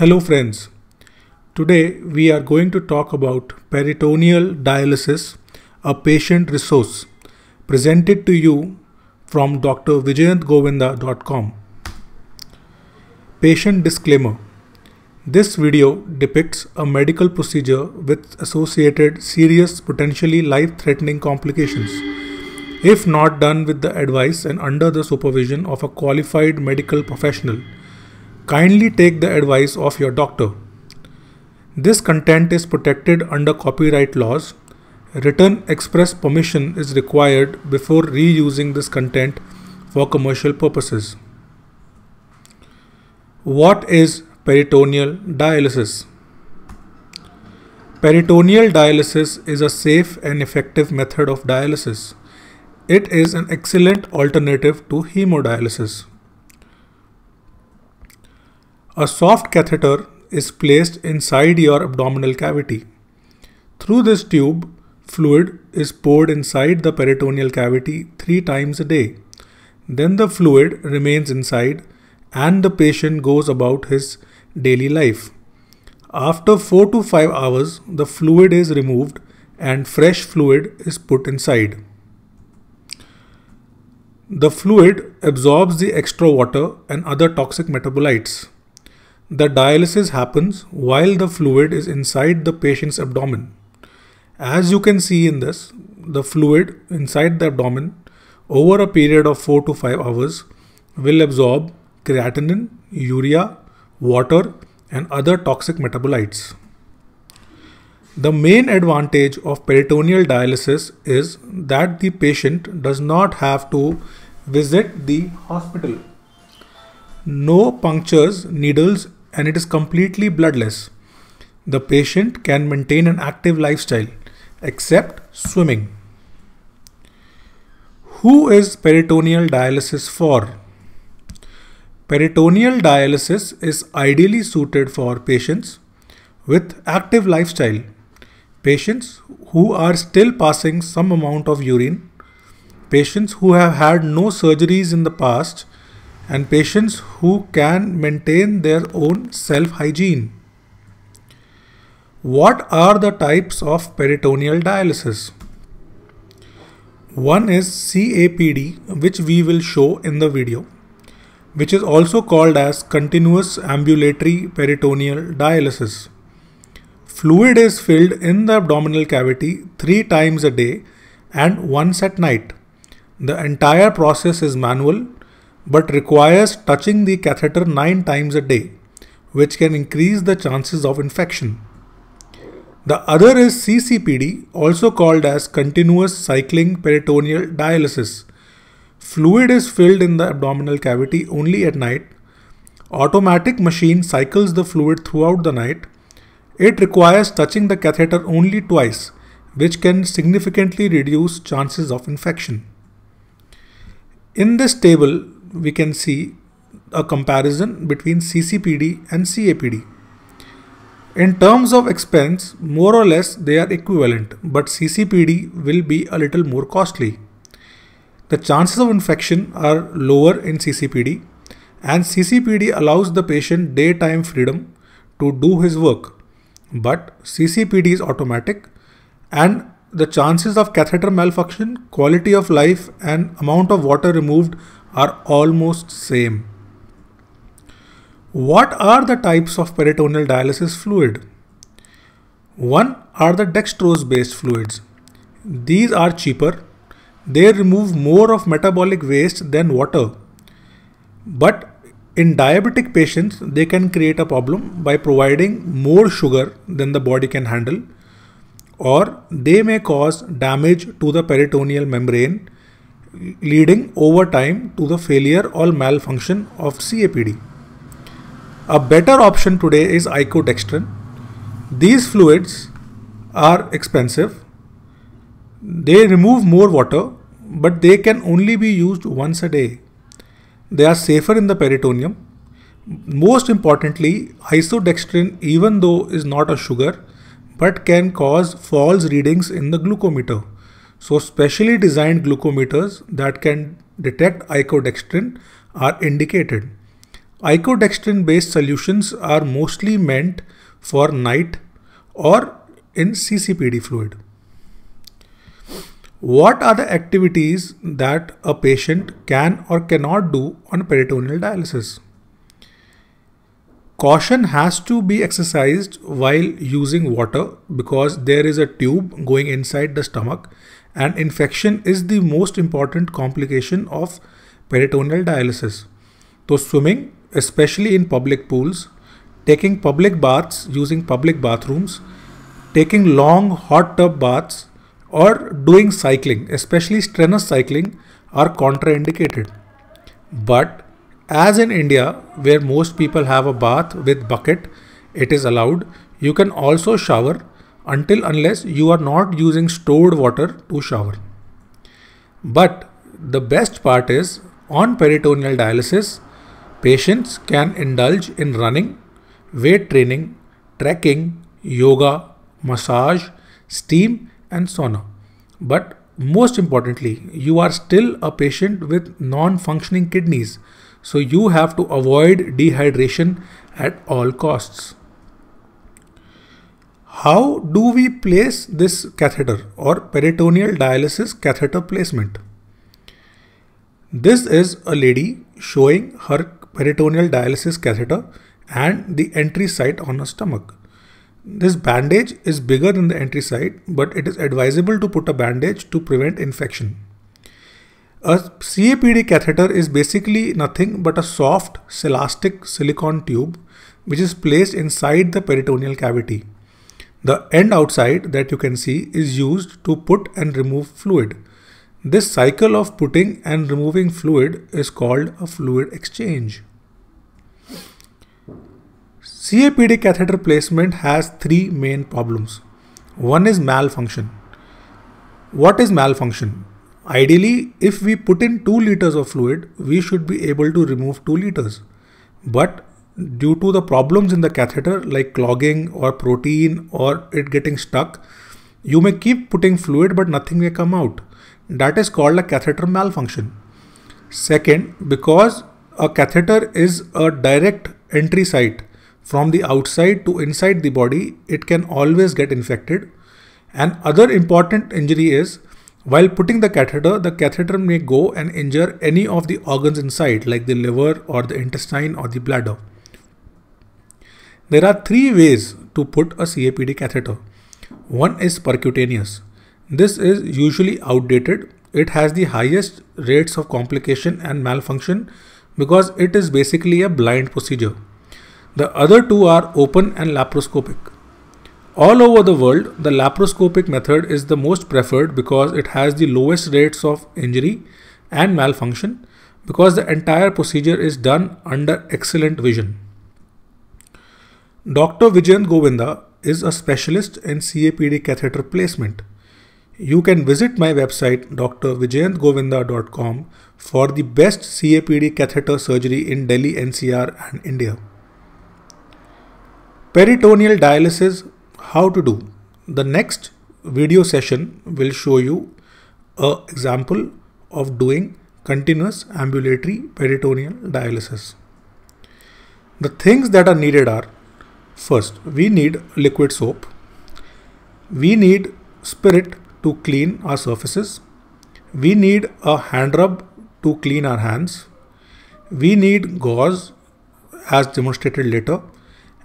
Hello friends. Today we are going to talk about peritoneal dialysis, a patient resource presented to you from drvijayantgovinda.com. Patient disclaimer. This video depicts a medical procedure with associated serious potentially life-threatening complications if not done with the advice and under the supervision of a qualified medical professional Kindly take the advice of your doctor. This content is protected under copyright laws. Written express permission is required before reusing this content for commercial purposes. What is peritoneal dialysis? Peritoneal dialysis is a safe and effective method of dialysis. It is an excellent alternative to hemodialysis. A soft catheter is placed inside your abdominal cavity. Through this tube, fluid is poured inside the peritoneal cavity three times a day. Then the fluid remains inside and the patient goes about his daily life. After 4 to 5 hours, the fluid is removed and fresh fluid is put inside. The fluid absorbs the extra water and other toxic metabolites. The dialysis happens while the fluid is inside the patient's abdomen. As you can see in this, the fluid inside the abdomen over a period of 4 to 5 hours will absorb creatinine, urea, water and other toxic metabolites. The main advantage of peritoneal dialysis is that the patient does not have to visit the hospital. No punctures, needles and it is completely bloodless. The patient can maintain an active lifestyle except swimming. Who is peritoneal dialysis for? Peritoneal dialysis is ideally suited for patients with active lifestyle, patients who are still passing some amount of urine, patients who have had no surgeries in the past and patients who can maintain their own self hygiene. What are the types of peritoneal dialysis? One is CAPD, which we will show in the video, which is also called as continuous ambulatory peritoneal dialysis. Fluid is filled in the abdominal cavity three times a day and once at night. The entire process is manual but requires touching the catheter 9 times a day, which can increase the chances of infection. The other is CCPD, also called as continuous cycling peritoneal dialysis. Fluid is filled in the abdominal cavity only at night. Automatic machine cycles the fluid throughout the night. It requires touching the catheter only twice, which can significantly reduce chances of infection. In this table, we can see a comparison between CCPD and CAPD. In terms of expense, more or less they are equivalent, but CCPD will be a little more costly. The chances of infection are lower in CCPD and CCPD allows the patient daytime freedom to do his work. But CCPD is automatic and the chances of catheter malfunction, quality of life and amount of water removed are almost same. What are the types of peritoneal dialysis fluid? One are the dextrose based fluids. These are cheaper. They remove more of metabolic waste than water. But in diabetic patients, they can create a problem by providing more sugar than the body can handle, or they may cause damage to the peritoneal membrane leading over time to the failure or malfunction of CAPD. A better option today is icodextrin. These fluids are expensive. They remove more water, but they can only be used once a day. They are safer in the peritoneum. Most importantly, isodextrin, even though is not a sugar, but can cause false readings in the glucometer. So specially designed glucometers that can detect icodextrin are indicated. Icodextrin based solutions are mostly meant for night or in CCPD fluid. What are the activities that a patient can or cannot do on peritoneal dialysis? Caution has to be exercised while using water because there is a tube going inside the stomach and infection is the most important complication of peritoneal dialysis. So swimming, especially in public pools, taking public baths using public bathrooms, taking long hot tub baths or doing cycling, especially strenuous cycling are contraindicated. But as in India, where most people have a bath with bucket, it is allowed. You can also shower until unless you are not using stored water to shower. But the best part is on peritoneal dialysis, patients can indulge in running, weight training, trekking, yoga, massage, steam, and sauna. But most importantly, you are still a patient with non functioning kidneys, so you have to avoid dehydration at all costs how do we place this catheter or peritoneal dialysis catheter placement? This is a lady showing her peritoneal dialysis catheter and the entry site on her stomach. This bandage is bigger than the entry site, but it is advisable to put a bandage to prevent infection. A CAPD catheter is basically nothing but a soft, elastic silicone tube which is placed inside the peritoneal cavity. The end outside that you can see is used to put and remove fluid. This cycle of putting and removing fluid is called a fluid exchange. CAPD catheter placement has three main problems. One is malfunction. What is malfunction? Ideally, if we put in 2 liters of fluid, we should be able to remove 2 liters. But due to the problems in the catheter like clogging or protein or it getting stuck, you may keep putting fluid but nothing may come out. That is called a catheter malfunction. Second, because a catheter is a direct entry site from the outside to inside the body, it can always get infected. And other important injury is while putting the catheter, the catheter may go and injure any of the organs inside, like the liver or the intestine or the bladder. There are three ways to put a CAPD catheter. One is percutaneous. This is usually outdated. It has the highest rates of complication and malfunction because it is basically a blind procedure. The other two are open and laparoscopic. All over the world, the laparoscopic method is the most preferred because it has the lowest rates of injury and malfunction because the entire procedure is done under excellent vision. Dr. Vijayan Govinda is a specialist in CAPD catheter placement. You can visit my website drvijayantgovinda.com for the best CAPD catheter surgery in Delhi NCR and India. Peritoneal dialysis, how to do. The next video session will show you a example of doing continuous ambulatory peritoneal dialysis. The things that are needed are First, we need liquid soap. We need spirit to clean our surfaces. We need a hand rub to clean our hands. We need gauze as demonstrated later.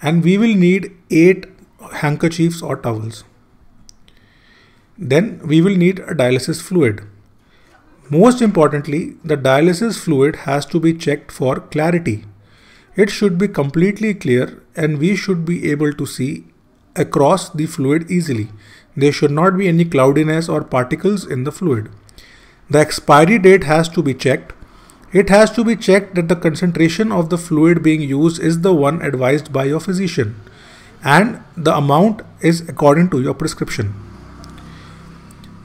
And we will need 8 handkerchiefs or towels. Then we will need a dialysis fluid. Most importantly, the dialysis fluid has to be checked for clarity. It should be completely clear and we should be able to see across the fluid easily. There should not be any cloudiness or particles in the fluid. The expiry date has to be checked. It has to be checked that the concentration of the fluid being used is the one advised by your physician and the amount is according to your prescription.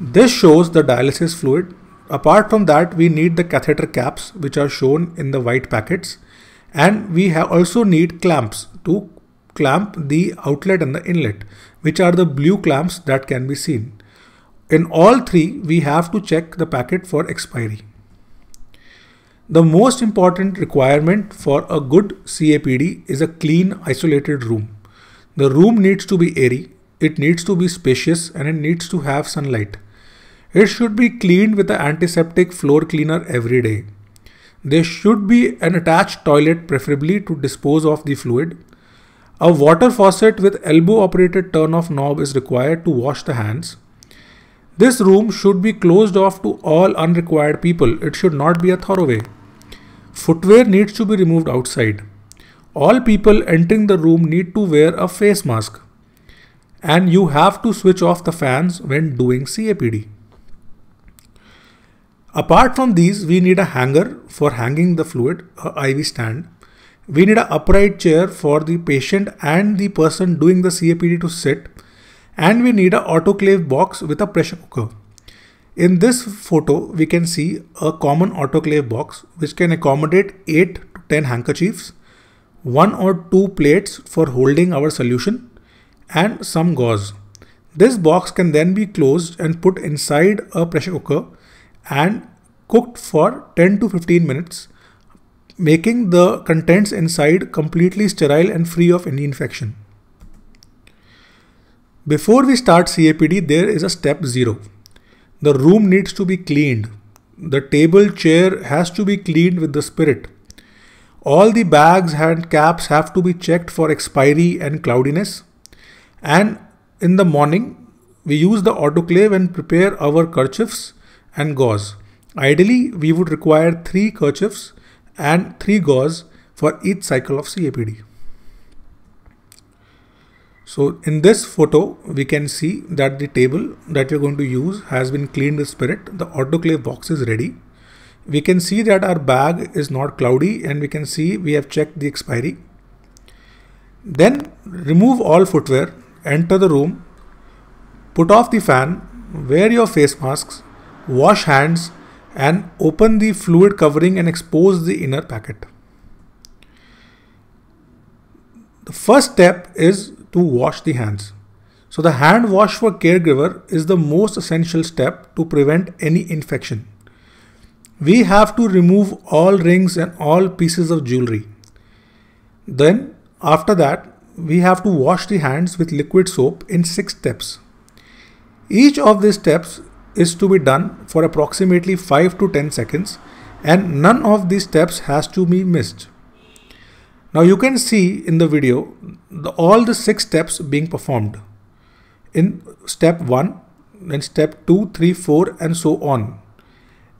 This shows the dialysis fluid. Apart from that, we need the catheter caps which are shown in the white packets and we have also need clamps to clamp the outlet and the inlet which are the blue clamps that can be seen. In all three we have to check the packet for expiry. The most important requirement for a good CAPD is a clean isolated room. The room needs to be airy, it needs to be spacious and it needs to have sunlight. It should be cleaned with an antiseptic floor cleaner every day. There should be an attached toilet preferably to dispose of the fluid. A water faucet with elbow operated turn off knob is required to wash the hands. This room should be closed off to all unrequired people. It should not be a thoroughway. Footwear needs to be removed outside. All people entering the room need to wear a face mask. And you have to switch off the fans when doing CAPD. Apart from these, we need a hanger for hanging the fluid, an IV stand. We need an upright chair for the patient and the person doing the CAPD to sit. And we need an autoclave box with a pressure cooker. In this photo, we can see a common autoclave box which can accommodate 8 to 10 handkerchiefs, one or two plates for holding our solution, and some gauze. This box can then be closed and put inside a pressure cooker and cooked for 10 to 15 minutes, making the contents inside completely sterile and free of any infection. Before we start CAPD, there is a step 0. The room needs to be cleaned. The table chair has to be cleaned with the spirit. All the bags and caps have to be checked for expiry and cloudiness. And in the morning, we use the autoclave and prepare our kerchiefs and gauze. Ideally, we would require three kerchiefs and three gauze for each cycle of CAPD. So in this photo, we can see that the table that we're going to use has been cleaned with spirit. The autoclave box is ready. We can see that our bag is not cloudy and we can see we have checked the expiry. Then remove all footwear, enter the room, put off the fan, wear your face masks wash hands and open the fluid covering and expose the inner packet. The first step is to wash the hands. So the hand wash for caregiver is the most essential step to prevent any infection. We have to remove all rings and all pieces of jewelry. Then after that, we have to wash the hands with liquid soap in six steps. Each of these steps is to be done for approximately 5 to 10 seconds and none of these steps has to be missed. Now you can see in the video the, all the 6 steps being performed in step 1, then step 2, 3, 4 and so on.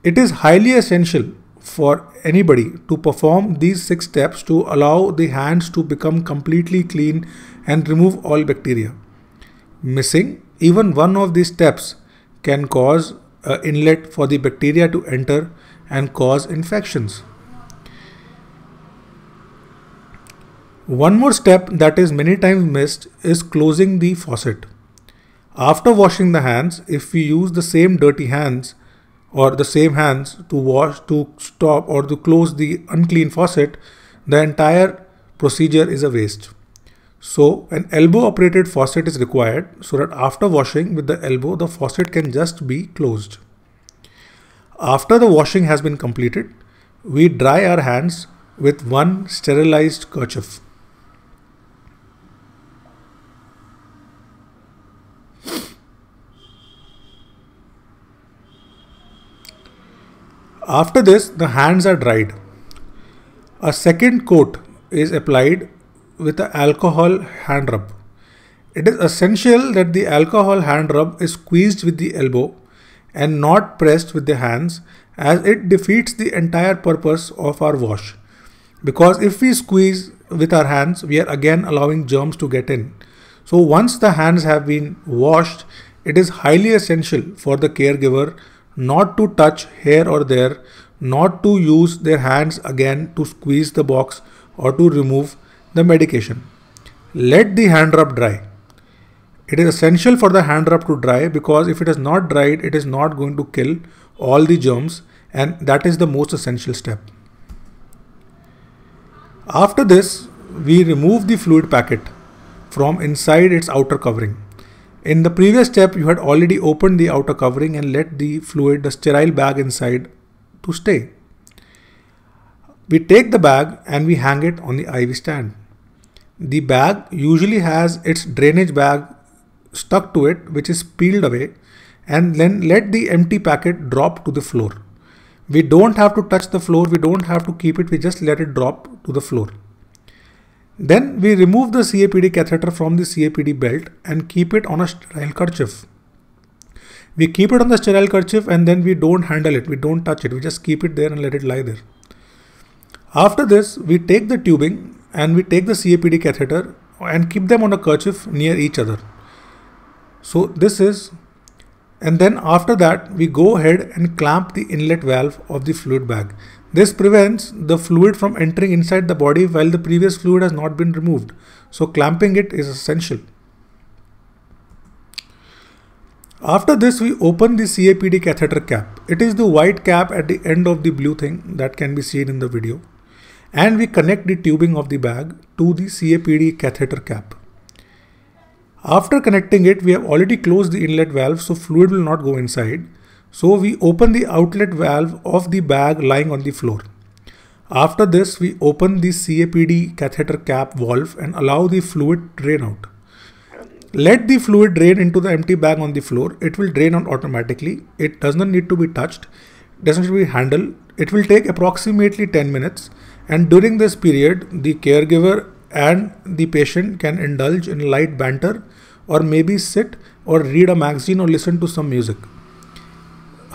It is highly essential for anybody to perform these 6 steps to allow the hands to become completely clean and remove all bacteria. Missing even one of these steps can cause an uh, inlet for the bacteria to enter and cause infections. One more step that is many times missed is closing the faucet. After washing the hands, if we use the same dirty hands or the same hands to wash, to stop or to close the unclean faucet, the entire procedure is a waste. So an elbow operated faucet is required so that after washing with the elbow, the faucet can just be closed. After the washing has been completed, we dry our hands with one sterilized kerchief. After this, the hands are dried. A second coat is applied with an alcohol hand rub. It is essential that the alcohol hand rub is squeezed with the elbow and not pressed with the hands as it defeats the entire purpose of our wash. Because if we squeeze with our hands, we are again allowing germs to get in. So once the hands have been washed, it is highly essential for the caregiver not to touch here or there, not to use their hands again to squeeze the box or to remove the medication. Let the hand rub dry. It is essential for the hand rub to dry because if it is not dried, it is not going to kill all the germs and that is the most essential step. After this, we remove the fluid packet from inside its outer covering. In the previous step, you had already opened the outer covering and let the fluid, the sterile bag inside to stay. We take the bag and we hang it on the IV stand the bag usually has its drainage bag stuck to it which is peeled away and then let the empty packet drop to the floor. We don't have to touch the floor, we don't have to keep it, we just let it drop to the floor. Then we remove the CAPD catheter from the CAPD belt and keep it on a sterile kerchief. We keep it on the sterile kerchief and then we don't handle it, we don't touch it, we just keep it there and let it lie there. After this, we take the tubing and we take the CAPD catheter and keep them on a kerchief near each other. So this is and then after that we go ahead and clamp the inlet valve of the fluid bag. This prevents the fluid from entering inside the body while the previous fluid has not been removed. So clamping it is essential. After this we open the CAPD catheter cap. It is the white cap at the end of the blue thing that can be seen in the video and we connect the tubing of the bag to the CAPD catheter cap. After connecting it, we have already closed the inlet valve so fluid will not go inside. So we open the outlet valve of the bag lying on the floor. After this, we open the CAPD catheter cap valve and allow the fluid drain out. Let the fluid drain into the empty bag on the floor. It will drain out automatically. It does not need to be touched, doesn't need to be handled. It will take approximately 10 minutes and during this period, the caregiver and the patient can indulge in light banter or maybe sit or read a magazine or listen to some music.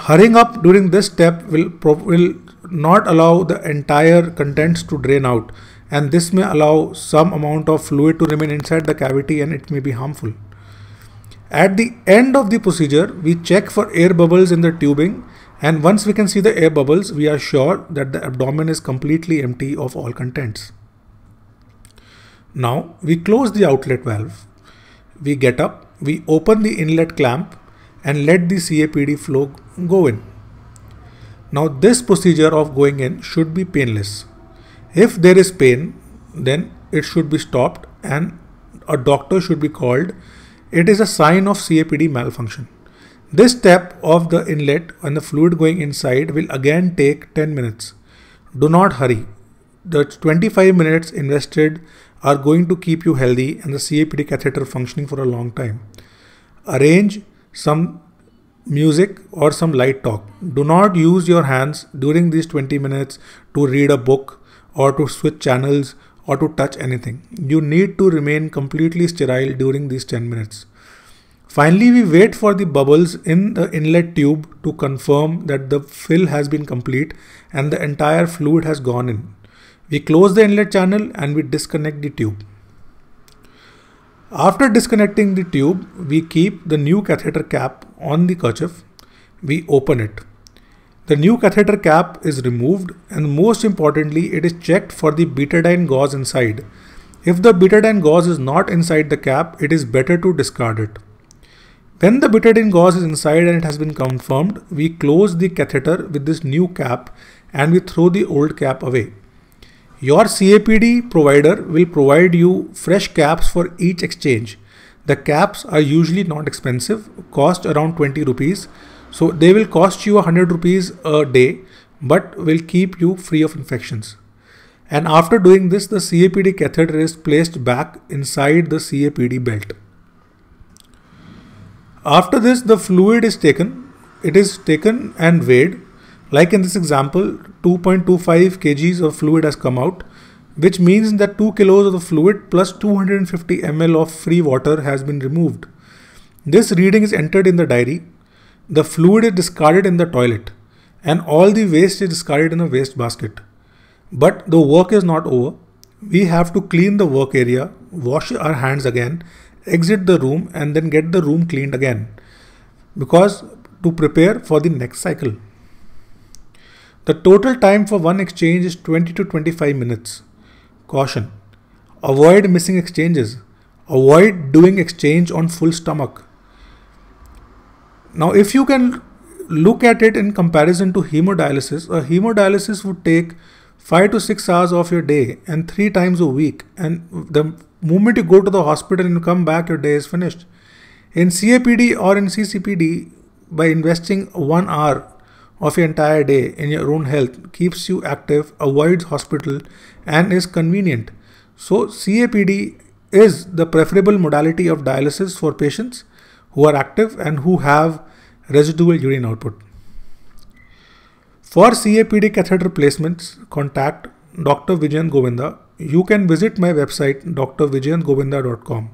Hurrying up during this step will, will not allow the entire contents to drain out, and this may allow some amount of fluid to remain inside the cavity and it may be harmful. At the end of the procedure, we check for air bubbles in the tubing and once we can see the air bubbles, we are sure that the abdomen is completely empty of all contents. Now we close the outlet valve. We get up, we open the inlet clamp and let the CAPD flow go in. Now this procedure of going in should be painless. If there is pain, then it should be stopped and a doctor should be called. It is a sign of CAPD malfunction. This step of the inlet and the fluid going inside will again take 10 minutes. Do not hurry. The 25 minutes invested are going to keep you healthy and the CAPD catheter functioning for a long time. Arrange some music or some light talk. Do not use your hands during these 20 minutes to read a book or to switch channels or to touch anything. You need to remain completely sterile during these 10 minutes. Finally, we wait for the bubbles in the inlet tube to confirm that the fill has been complete and the entire fluid has gone in. We close the inlet channel and we disconnect the tube. After disconnecting the tube, we keep the new catheter cap on the kerchief. We open it. The new catheter cap is removed and most importantly, it is checked for the betadine gauze inside. If the betadine gauze is not inside the cap, it is better to discard it. Then the butadiene gauze is inside and it has been confirmed. We close the catheter with this new cap and we throw the old cap away. Your CAPD provider will provide you fresh caps for each exchange. The caps are usually not expensive, cost around 20 rupees. So they will cost you 100 rupees a day, but will keep you free of infections. And after doing this, the CAPD catheter is placed back inside the CAPD belt. After this, the fluid is taken. It is taken and weighed. Like in this example, 2.25 kgs of fluid has come out, which means that 2 kilos of the fluid plus 250 ml of free water has been removed. This reading is entered in the diary. The fluid is discarded in the toilet and all the waste is discarded in a waste basket. But the work is not over. We have to clean the work area, wash our hands again exit the room and then get the room cleaned again because to prepare for the next cycle. The total time for one exchange is 20 to 25 minutes. Caution. Avoid missing exchanges. Avoid doing exchange on full stomach. Now if you can look at it in comparison to hemodialysis, a hemodialysis would take 5 to 6 hours of your day and 3 times a week and the moment you go to the hospital and you come back, your day is finished. In CAPD or in CCPD, by investing one hour of your entire day in your own health keeps you active, avoids hospital, and is convenient. So, CAPD is the preferable modality of dialysis for patients who are active and who have residual urine output. For CAPD catheter placements, contact Dr. Vijayan Govinda you can visit my website drvijayangobinda.com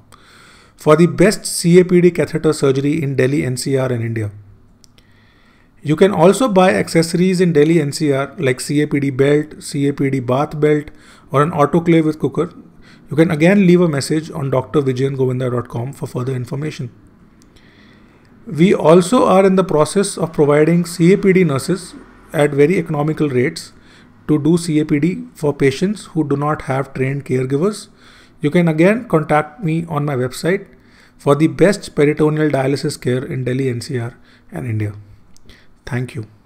for the best CAPD catheter surgery in Delhi NCR and India. You can also buy accessories in Delhi NCR like CAPD belt, CAPD bath belt or an autoclave with cooker. You can again leave a message on drvijayangobinda.com for further information. We also are in the process of providing CAPD nurses at very economical rates to do CAPD for patients who do not have trained caregivers. You can again contact me on my website for the best peritoneal dialysis care in Delhi NCR and India. Thank you.